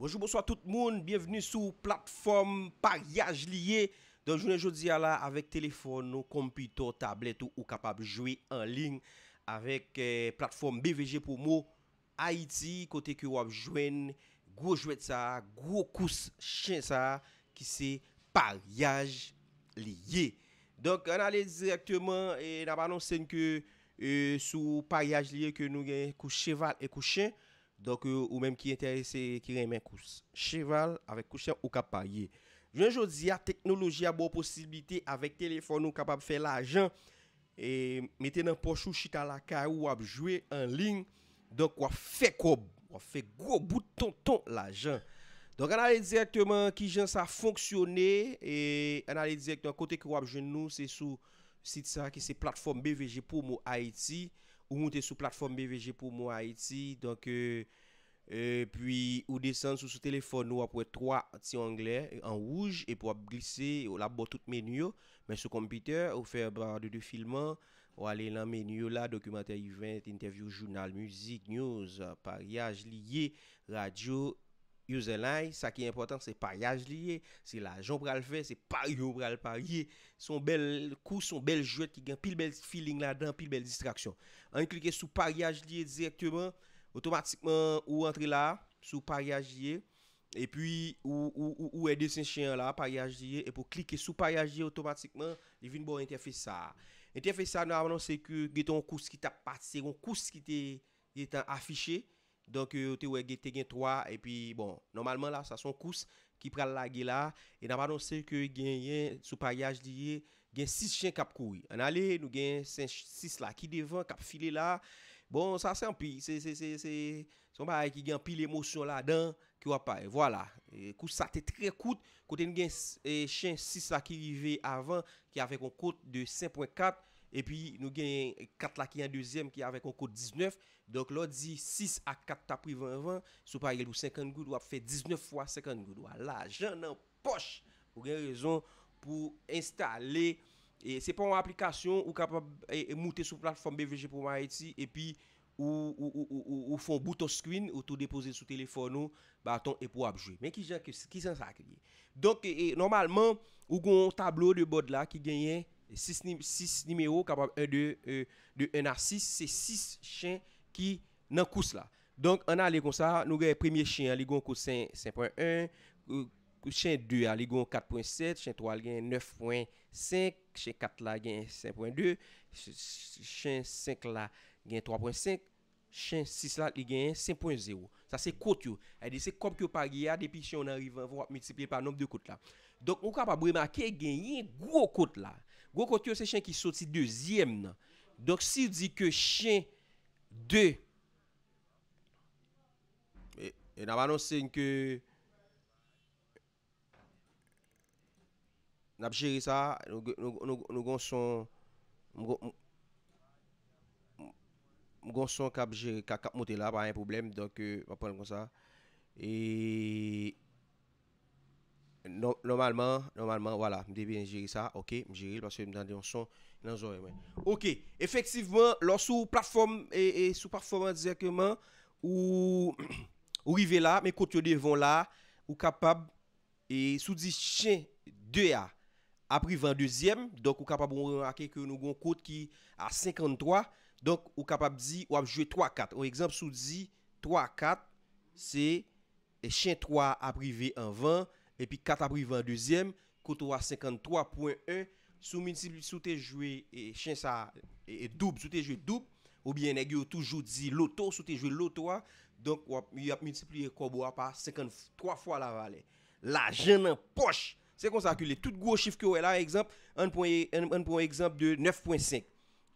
Bonjou bonjou a tout moun, bienveni sou platform Pagyaj liye Don jounen joudi a la avek telefon, kompito, tablet ou kapab jwe enling Avek euh, platform BVG pou mou Haiti, kote ki wap jwen, gwo jwet sa, gwo kous chen sa Ki se Pagyaj liye Donk anale direktman na banon sen ke euh, sou Pagyaj liye ke nou gen kous cheval e kous chen Donk euh, ou menm ki interese ki remen kous cheval avek kousen ou kap paye. Jwen jodi a teknoloji a bo posibilite avek telefon nou kapap fe la jan. E meten nan pochou chita la ka ou wap jwe enling. Donk wap fe koub, wap fe koub ou ton ton la jan. Donk an ale direktman ki jan sa fonksyonne. E an ale direktman kote ki wap jwen nou se sou sit sa ki se platform BVG pou mou Aiti. Ou moute sou platforme BVG pou mou Haiti. Donc, euh, euh, puis, ou desen sou sou telefon nou apwe 3 ti anglè en rouge. E pou ap glisse, ou la bo tout menyo. Mè sou kompiteur, ou fè bar de defilman. Ou alè nan menyo la, dokumantè, event, interview, jounal, muzik, news, pariyaj, liye, radyo. Yose la, sa ki important se paryaj liye, se la jom pral fe, se paryo pral parye. Son bel kous, son bel jwet ki gen pil bel feeling la dan, pil bel distraksyon. An yon klike sou paryaj liye direktyman, otomatikman ou entri la sou paryaj liye. E pwi ou ou ou ou e de sen chien la paryaj liye. E pou klike sou paryaj liye otomatikman, li vin bo ente fe sa. Ente fe sa nou avanon se ke gwen ton kous ki ta patse, gwen kous ki te afishe. Donk yo te wè gè te gen 3, e pi bon, normalman la non sa bon, son kous ki pral la gè la, e namadon se ke gen sou payaj di gen 6 chen kap kouy. An ale nou gen 5-6 la ki devan, kap file la, bon sa se an pi, se se se se, son ba e ki gen an pi lèmousyon la dan ki wapay. Voilà, kous sa te tre kout, kote nou gen chen 6 la ki rive avan, ki avè kon kout de 5.4, e pi nou gen 4 la ki an 2èm ki avè kon kout 19, Donk lò di 6 a 4 tapri 20-20, sou pa yèl pou 50 goud wap fè 19 fwa 50 goud wap. La jan nan poch pou gen rezon pou installe. Se pou an aplikasyon, ou kapap moutè sou platform BVG pou Maiti. E pi ou fon bouton screen, ou tou depose sou telefon nou, baton e pou apjwe. Men ki jan sa akli. Donk normalman, ou gon tablo de bod la ki genyen 6 nimeyo, kapap 1-2, 1-6, se 6 chen. Ki nan kous la. Donk an a li kon sa. Nou gen premier chen. A li kon kousen 5.1. Chen 2 a li kon 4.7. Chen 3 a li gen 9.5. Chen 4 la gen 5.2. Chen 5 la gen 3.5. Chen 6 la li gen 5.0. Sa se kout yo. E di se kom ki yo pa gi ya. Depi chen an arrivan. Vou ap mitsipye pa nom de kout la. Donk mou kap ap brema. Ke gen yon gro kout la. Gro kout yo se chen ki soti dezyem nan. Donk si di ke chen. De, e nanmanonsen ke, nanbjeri sa, nou gonson, nou gonson ka bjeri kaka mouti la, bayen poublem, donke, mwen ponnen kon sa, e, nou, normalman, normalman, wala, mdebi nanbjeri sa, ok, mbjeri, mwen sèm nanbjeri, mwen sèm, Ok, efektivman, lò sou plafom e sou plafom adzekman Ou rive la, men kote yo devon la Ou kapab, sou di chen 2a aprivan 2yem Donk ou kapab ou a keke nou gon kote ki a 53 Donk ou kapab di ou apjwe 3-4 Ou ekzamp sou di 3-4, se chen 3 aprive an 20 Epi 4 aprive an 2yem, kote ou a 53.1 sou multipli, sou te jwe e chen sa, e, e dub, sou te jwe dub, ou bien e gyo toujou di loto, sou te jwe lotoa, donk wap, yop multipli e kobo wap pa 53 fwa la vale. La jen nan poch, se kon sa akile, tout gwo chif kyo, e la ekzamp, anpon ekzamp de 9.5.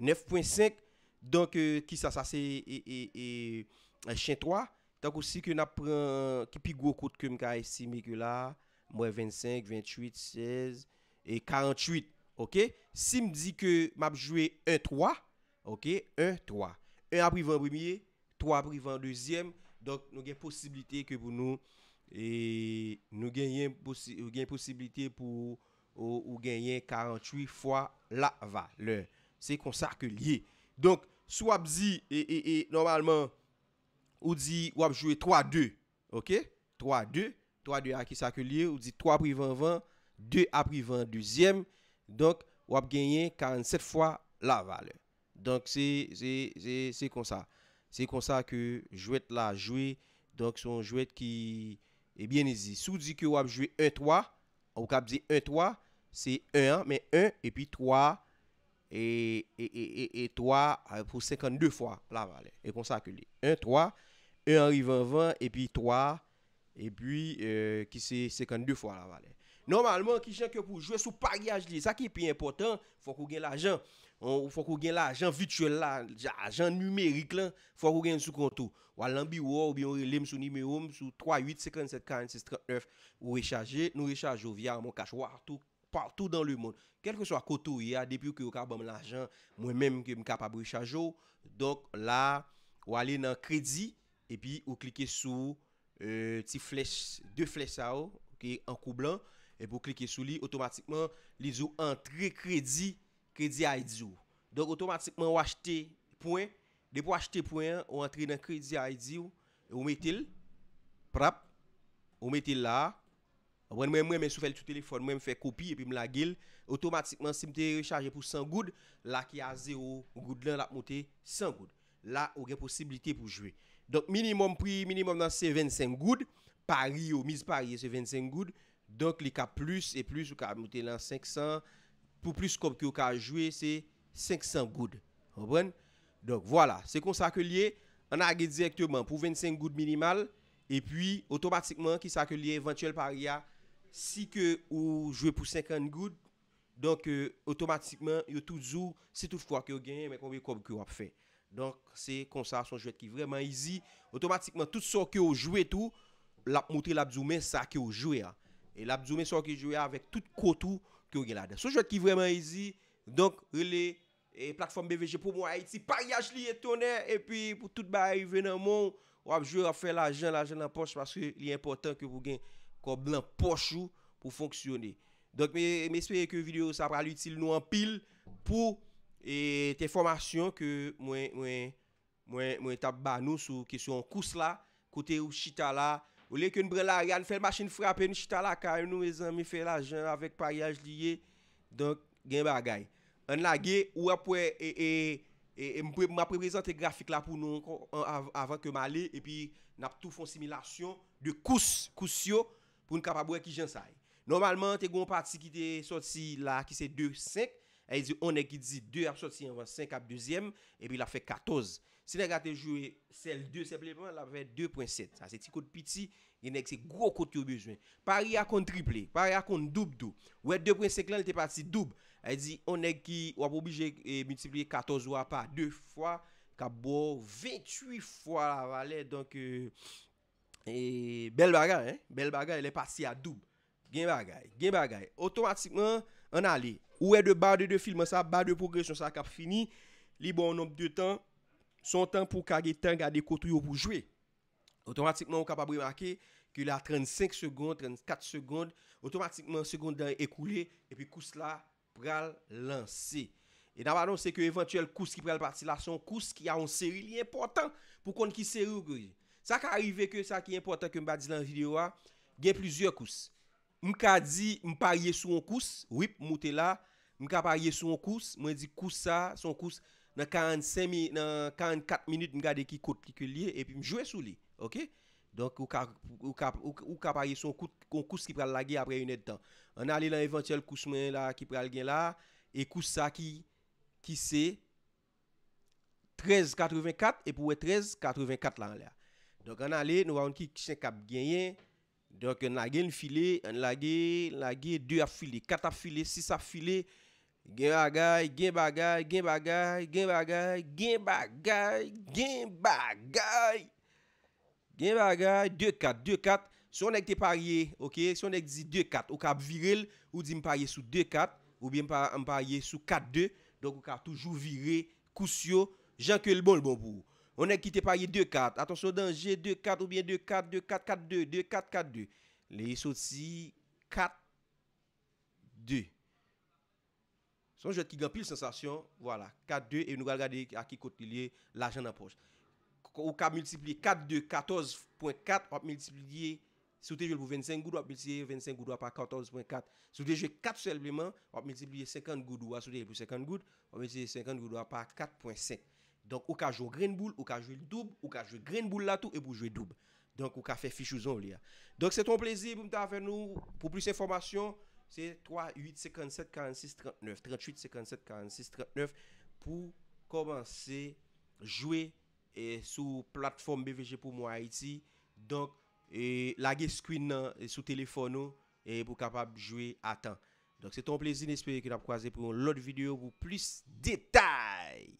9.5, donk euh, ki sa sa se e, e, e chen 3, tak osi ki nan pran, ki pi gwo kout kum ka esi me gyo la, mwen 25, 28, 16, e 48, Ok, si m di ke m ap jwe 1-3, ok, 1-3, 1 aprivan 1e, 3 aprivan 2e, donk nou gen posibilite ke pou nou, e, nou genyen posibilite pou ou genyen 48 fwa la valen, se kon sa ke liye. Donk, sou ap zi, e, e, e normalman, ou zi ou ap jwe 3-2, ok, 3-2, 3-2 a ki sa ke liye, ou zi 3 aprivan 1, 2 aprivan 2e, Donk wap genyen 47 fwa la vale. Donk se kon sa. Se kon sa ke jwet la jwet. Donk son jwet ki, e bien e zi. Sou zi ke wap jwet 1-3. Ou kap zi 1-3. Se 1, men 1, e pi 3. E 3, pou 52 fwa la vale. E kon sa ke li. 1-3, 1 arrivan 20, e pi 3. E pi ki se 52 fwa la vale. Normalman ki jen ke pou jwe sou pagyaj li... Sa ki pe important... Fok ou gen l'ajan... Fok ou gen l'ajan vituel la... L'ajan numerik la... Fok ou gen sou konto... Ou alan bi ou ou... Bi ou lem sou nime ou... Sou 38-57-46-39... Ou rechaje... Nou rechaje ou via... Mon kache ou artou... Partou dan le moun... Kelke sou a koto ou ya... Depi ou ki ou kabam l'ajan... Mwen menm ki m kapab rechaje ou... Dok la... Ou ale nan kredi... E pi ou klike sou... Euh, Ti flesh... De flesh a ou... Oh, ok... An kou blan... E pou klike sou li, otomatikman li zou antre kredi, kredi a idzou. Don otomatikman wachte pouen. Depo wachte pouen, wachte nan kredi a idzou. Ou metil, prap, ou metil la. Mwen mwen mwen mwen sou fèl tou telefon, mwen mwen fè kopi e pi mwen lagil. Otomatikman si mwen te rechaje pou 100 goud, la ki a 0 goud lan, la mwen te 100 goud. La ou gen posibilite pou jwe. Don minimum pri, minimum nan se 25 goud, pari ou miz pari se 25 goud. Donk li ka plus e plus ou ka moute lan 500, pou plus konp ki ou ka jwè, se 500 goud. Donk voilà, se kon sa akè liye, an a agè direktèman pou 25 goud minimal, e pi otomatikman ki sa akè liye eventuel pari ya, si ke ou jwè pou 50 goud, donk euh, otomatikman yo tout zou, se tout fwa ki ou genye, men konbi konp ki ou ap fè. Donk se kon sa son jwè ki vreman izi, otomatikman tout sou ki ou jwè tou, moute la bzoumen sa ki ou jwè an. E la bzoume sò ki jwè avèk tout kotou ki ou gen la den. Sò jwè ki vwèman e zi, donk e le plakfom BVG pou mwen a iti, pa yaj li e tonè, e pi pou tout ba yive nan moun, wap jwè a fè la jen, la jen nan poch, maske li important ki ou gen kon blan poch ou pou fonksyonè. Donk mè espè ye ke video sa pral util nou an pil, pou te formasyon ke mwen tab banou sou kesyon kous la, kote ou chita la, Ou le ke nou bre la yal, fèl machin frapen, chita la ka, nou e zan mi fèl ajan avèk paryaj liye, donk gen bagay. An la ge, ou apwe, e mpre e, e, prezante grafik la pou nou avan ke male, e pi nap tou fon similasyon de kous, kous yo, pou nou kapabwe ki jansay. E. Normalman, te goun pati ki de sot si la ki se 2-5, e zi one ki zi 2 ap sot si 5 ap 2yem, e pi la fe 14. Se ne gate jowe sel 2, sepleman la ve 2.7. Sa se ti kote piti, yon ek se gro kote yo bezwen. Pari akonde triple, pari akonde dub do. Ou e 2.5 lan, li te pati dub. Ay di, yon ek ki wap obije mutiple 14 wapar 2 fwa, ka bo 28 fwa la valet. Euh, eh, bel bagay, bel bagay, li pati a dub. Gen bagay, gen bagay. Otomatikman, an ale. Ou e de bade de filman sa, bade de progresyon sa kap fini. Li bon nom de tan. Son tan pou ka ge tan gade kotou yo pou jwe. Otomatikman ou ka pa bre makè ki la 35 sekonde, 34 sekonde. Otomatikman sekonde dan ekoule epi kous la pral lansè. E damanon se ke eventuel kous ki pral parti la son kous ki a on seri li important pou kon ki seri ou gwe. Sa ka arrive ke sa ki important ke mba di lan videwa gen plizye kous. Mka di mpa ye sou an kous wip mwote la mka parye sou an kous mwen di kous sa son kous nan 44 minite m gade ki kote kikil liye epi m jwè sou liye. Ok? Donk ou ka pari sou kon kous ki pral lage apre yon etan. An ale lan eventyel kousman la ki pral gen la e kous sa ki se 13.84 epi wè 13.84 lan la. Donk an ale nou an ki kise kap gen yen donk en lage yon file, en lage yon lage yon 2 ap file, 4 ap file, 6 ap file Gen bagay, gen bagay, gen bagay, gen bagay, gen bagay, gen bagay. Gen bagay, 2-4, 2-4. Si on ek te parye, ok, si on ek di 2-4, ou ka viril, ou di m parye sou 2-4, ou bi m parye sou 4-2. Donk ou ka toujou viril, kousyo, janke l bon l bon pou. On ek ki te parye 2-4, atonsyo danje 2-4, ou bi 2-4, 2-4, 4-2, 2-4, 4-2. Le sou si 4-2. Son jote ki gan pil sensasyon, wala, 4-2, e nou gal gade akikot li liye l'ajan apos. Ou ka multipli 4-2, 14.4, ou ka multipli, sou te jel pou 25 goudou, ou ka multipli 25 goudou apak 14.4, sou te jel 4 selbeman, ou ka multipli 50 goudou, ou a sou te jel pou 50 goudou, ou ka multipli 50 goudou apak 4.5. Donk ou ka jow grenboul, ou ka jow l'doub, ou ka jow grenboul lato, e pou jow l'doub. Donk ou ka fe fichou zon liya. Donk se ton plezi, pou plus informasyon, Se 3, 8, 57, 46, 39, 38, 57, 46, 39 pou komanse jwe e, sou platform BVG pou mou Haiti. Donk e lage screen nan e, sou telefon nou e pou kapab jwe atan. Donk se ton plezin espere ki nap kwaze pou lout videyo pou plis detay.